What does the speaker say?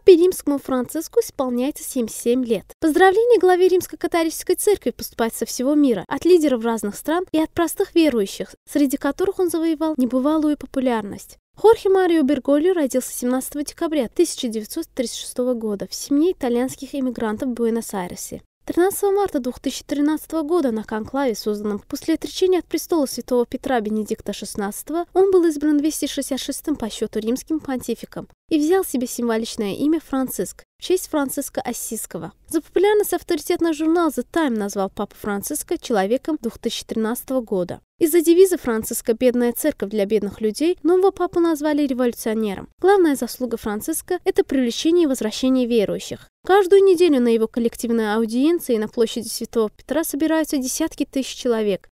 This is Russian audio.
Папе римскому Франциску исполняется 77 лет. Поздравление главе Римской католической церкви поступает со всего мира, от лидеров разных стран и от простых верующих, среди которых он завоевал небывалую популярность. Хорхе Марио Берголио родился 17 декабря 1936 года в семье итальянских иммигрантов в Буэнос-Айресе. 13 марта 2013 года на конклаве, созданном после отречения от престола святого Петра Бенедикта XVI, он был избран 266-м по счету римским понтификом и взял себе символичное имя Франциск в честь Франциска Ассизского. За популярность авторитетный журнал The Time назвал папу Франциска человеком 2013 года. Из-за девиза Франциска «Бедная церковь для бедных людей» нового папу назвали революционером. Главная заслуга Франциска – это привлечение и возвращение верующих. Каждую неделю на его коллективной аудиенции на площади Святого Петра собираются десятки тысяч человек.